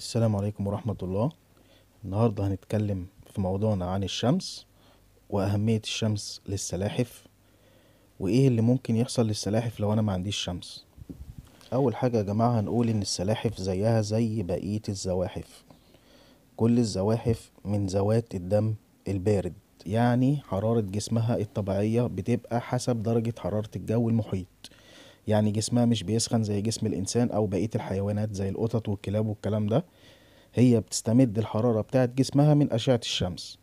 السلام عليكم ورحمة الله النهاردة هنتكلم في موضوعنا عن الشمس وأهمية الشمس للسلاحف وإيه اللي ممكن يحصل للسلاحف لو أنا ما عنديش شمس أول حاجة يا جماعة هنقول إن السلاحف زيها زي بقية الزواحف كل الزواحف من ذوات الدم البارد يعني حرارة جسمها الطبيعية بتبقى حسب درجة حرارة الجو المحيط يعني جسمها مش بيسخن زي جسم الإنسان أو بقية الحيوانات زي القطط والكلاب والكلام ده هي بتستمد الحرارة بتاعة جسمها من أشعة الشمس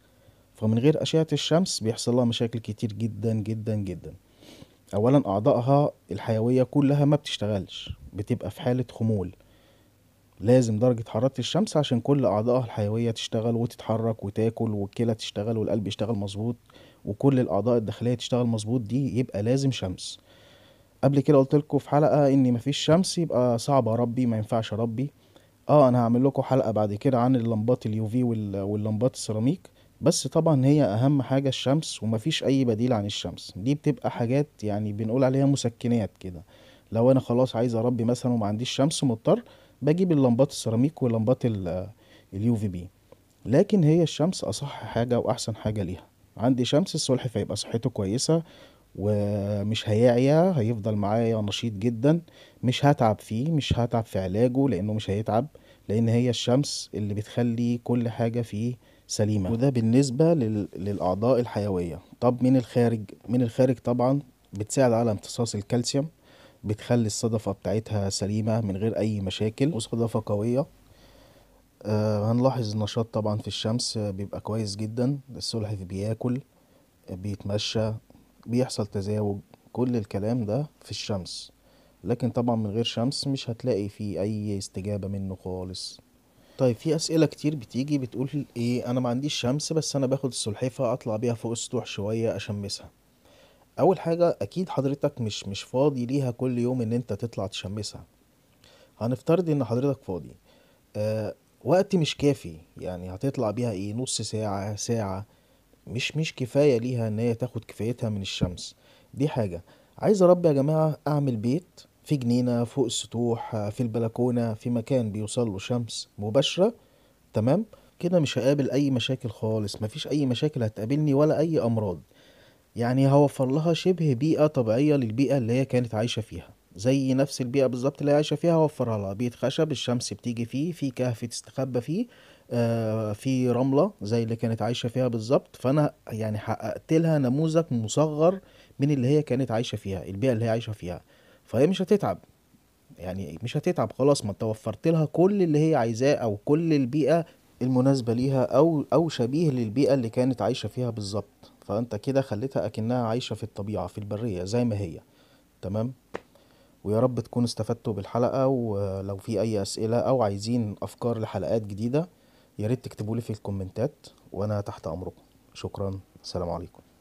فمن غير أشعة الشمس بيحصل لها مشاكل كتير جدا جدا جدا أولا أعضائها الحيوية كلها ما بتشتغلش بتبقى في حالة خمول لازم درجة حرارة الشمس عشان كل أعضائها الحيوية تشتغل وتتحرك وتاكل والكلى تشتغل والقلب يشتغل مظبوط وكل الأعضاء الداخلية تشتغل مظبوط دي يبقى لازم شمس قبل كده قلت لكم في حلقه ان مفيش شمس يبقى صعب اربي ما ينفعش اربي اه انا هعمل لكم حلقه بعد كده عن اللمبات اليو في واللمبات السيراميك بس طبعا هي اهم حاجه الشمس ومفيش اي بديل عن الشمس دي بتبقى حاجات يعني بنقول عليها مسكنات كده لو انا خلاص عايز اربي مثلا وما عنديش شمس مضطر بجيب اللمبات السيراميك ولمبات اليو في بي لكن هي الشمس اصح حاجه واحسن حاجه ليها عندي شمس الصلح فيبقى صحته كويسه ومش هيعيا هيفضل معايا نشيط جدا مش هتعب فيه مش هتعب في علاجه لانه مش هيتعب لان هي الشمس اللي بتخلي كل حاجه فيه سليمه وده بالنسبه لل... للاعضاء الحيويه طب من الخارج من الخارج طبعا بتساعد على امتصاص الكالسيوم بتخلي الصدفة بتاعتها سليمة من غير أي مشاكل وصدفة قوية أه هنلاحظ النشاط طبعا في الشمس بيبقى كويس جدا السلحف بياكل بيتمشى بيحصل تزاوج كل الكلام ده في الشمس لكن طبعا من غير شمس مش هتلاقي فيه اي استجابة منه خالص طيب في اسئلة كتير بتيجي بتقول ايه انا ما عنديش شمس بس انا باخد السلحفة اطلع بيها فوق السطوح شوية اشمسها اول حاجة اكيد حضرتك مش مش فاضي ليها كل يوم ان انت تطلع تشمسها هنفترض ان حضرتك فاضي أه وقت مش كافي يعني هتطلع بيها ايه نص ساعة ساعة مش مش كفاية ليها إن هي تاخد كفايتها من الشمس دي حاجة عايز أربي يا جماعة أعمل بيت في جنينة فوق السطوح في البلكونة في مكان بيوصل له شمس مباشرة تمام كده مش هقابل أي مشاكل خالص مفيش أي مشاكل هتقابلني ولا أي أمراض يعني هوفر لها شبه بيئة طبيعية للبيئة اللي هي كانت عايشة فيها زي نفس البيئة بالظبط اللي هي عايشة فيها هوفرها لها بيت خشب الشمس بتيجي فيه في كهف تستخبى فيه آه، في رمله زي اللي كانت عايشه فيها بالظبط فانا يعني حققت لها نموذج مصغر من اللي هي كانت عايشه فيها البيئه اللي هي عايشه فيها فهي مش هتتعب يعني مش هتتعب خلاص ما انت لها كل اللي هي عايزاه او كل البيئه المناسبه ليها او او شبيه للبيئه اللي كانت عايشه فيها بالظبط فانت كده خليتها اكنها عايشه في الطبيعه في البريه زي ما هي تمام ويا رب تكونوا استفدتوا بالحلقه ولو في اي اسئله او عايزين افكار لحلقات جديده ياريت تكتبولي تكتبوا لي في الكومنتات وانا تحت امركم شكرا السلام عليكم